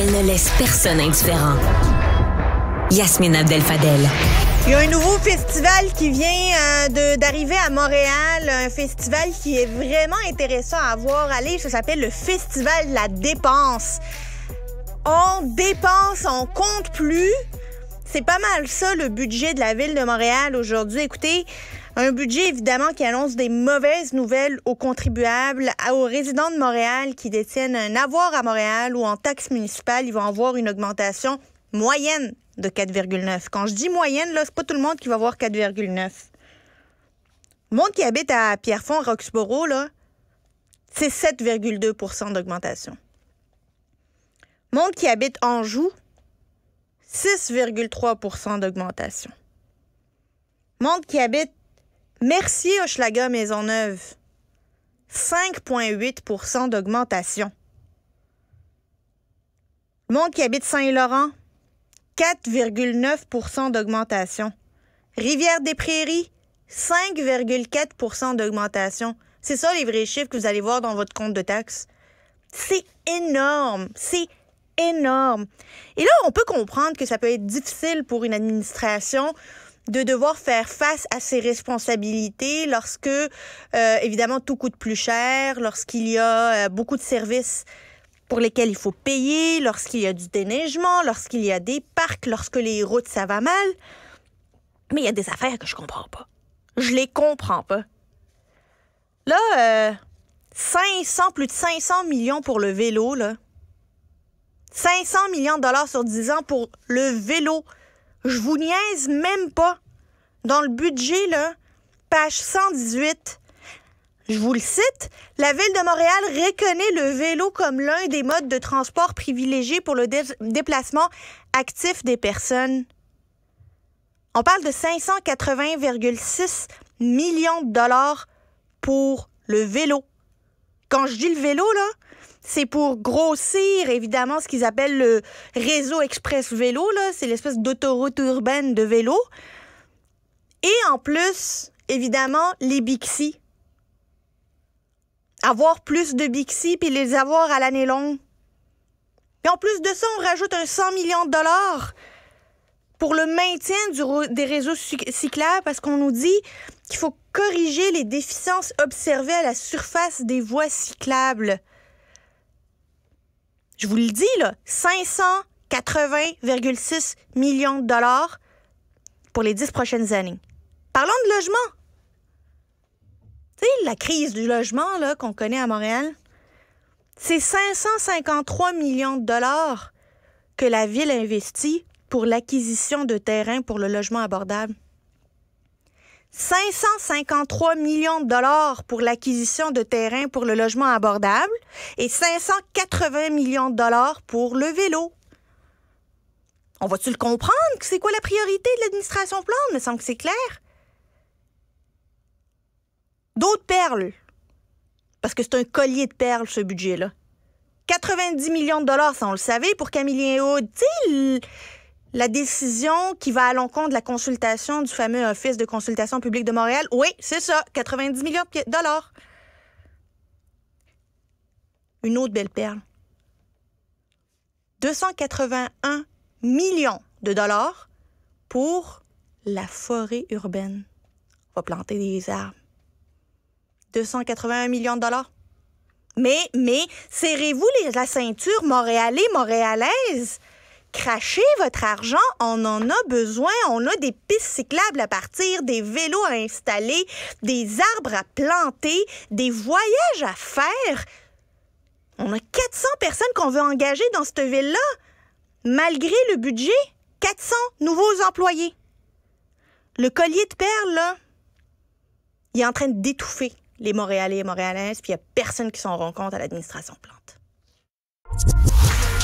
Elle ne laisse personne indifférent. Yasmine Abdel Il y a un nouveau festival qui vient euh, d'arriver à Montréal, un festival qui est vraiment intéressant à voir aller. Ça s'appelle le Festival de la dépense. On dépense, on compte plus. C'est pas mal ça le budget de la ville de Montréal aujourd'hui. Écoutez, un budget, évidemment, qui annonce des mauvaises nouvelles aux contribuables, aux résidents de Montréal qui détiennent un avoir à Montréal ou en taxes municipales. Ils vont avoir une augmentation moyenne de 4,9. Quand je dis moyenne, là, c'est pas tout le monde qui va avoir 4,9. monde qui habite à Pierrefonds, roxboro là, c'est 7,2 d'augmentation. monde qui habite Anjou, 6,3 d'augmentation. monde qui habite Merci Hochelaga Maisonneuve. 5,8 d'augmentation. Le monde qui habite Saint-Laurent, 4,9 d'augmentation. Rivière-des-Prairies, 5,4 d'augmentation. C'est ça les vrais chiffres que vous allez voir dans votre compte de taxes. C'est énorme, c'est énorme. Et là, on peut comprendre que ça peut être difficile pour une administration de devoir faire face à ses responsabilités lorsque, euh, évidemment, tout coûte plus cher, lorsqu'il y a euh, beaucoup de services pour lesquels il faut payer, lorsqu'il y a du déneigement, lorsqu'il y a des parcs, lorsque les routes, ça va mal. Mais il y a des affaires que je comprends pas. Je les comprends pas. Là, 500, euh, plus de 500 millions pour le vélo, là. 500 millions de dollars sur 10 ans pour le vélo. Je vous niaise même pas. Dans le budget, là, page 118. Je vous le cite, la ville de Montréal reconnaît le vélo comme l'un des modes de transport privilégiés pour le déplacement actif des personnes. On parle de 580,6 millions de dollars pour le vélo. Quand je dis le vélo, là, c'est pour grossir évidemment ce qu'ils appellent le réseau express vélo c'est l'espèce d'autoroute urbaine de vélo. Et en plus, évidemment, les Bixi. Avoir plus de Bixi puis les avoir à l'année longue. Et en plus de ça, on rajoute un 100 millions de dollars pour le maintien des réseaux cyclables parce qu'on nous dit qu'il faut corriger les déficiences observées à la surface des voies cyclables je vous le dis, 580,6 millions de dollars pour les dix prochaines années. Parlons de logement. Tu sais, la crise du logement qu'on connaît à Montréal, c'est 553 millions de dollars que la ville investit pour l'acquisition de terrains pour le logement abordable. 553 millions de dollars pour l'acquisition de terrains pour le logement abordable et 580 millions de dollars pour le vélo. On va-tu le comprendre? C'est quoi la priorité de l'administration Plante? Il me semble que c'est clair. D'autres perles. Parce que c'est un collier de perles, ce budget-là. 90 millions de dollars, ça on le savait, pour Camille Hood. Tu la décision qui va à l'encontre de la consultation du fameux Office de consultation publique de Montréal, oui, c'est ça, 90 millions de dollars. Une autre belle perle. 281 millions de dollars pour la forêt urbaine. On va planter des arbres. 281 millions de dollars. Mais, mais, serrez-vous la ceinture montréalais, montréalaise. Cracher votre argent, on en a besoin. On a des pistes cyclables à partir, des vélos à installer, des arbres à planter, des voyages à faire. On a 400 personnes qu'on veut engager dans cette ville-là. Malgré le budget, 400 nouveaux employés. Le collier de perles, il est en train d'étouffer les Montréalais et Montréalaises, puis il n'y a personne qui s'en rend compte à l'administration Plante.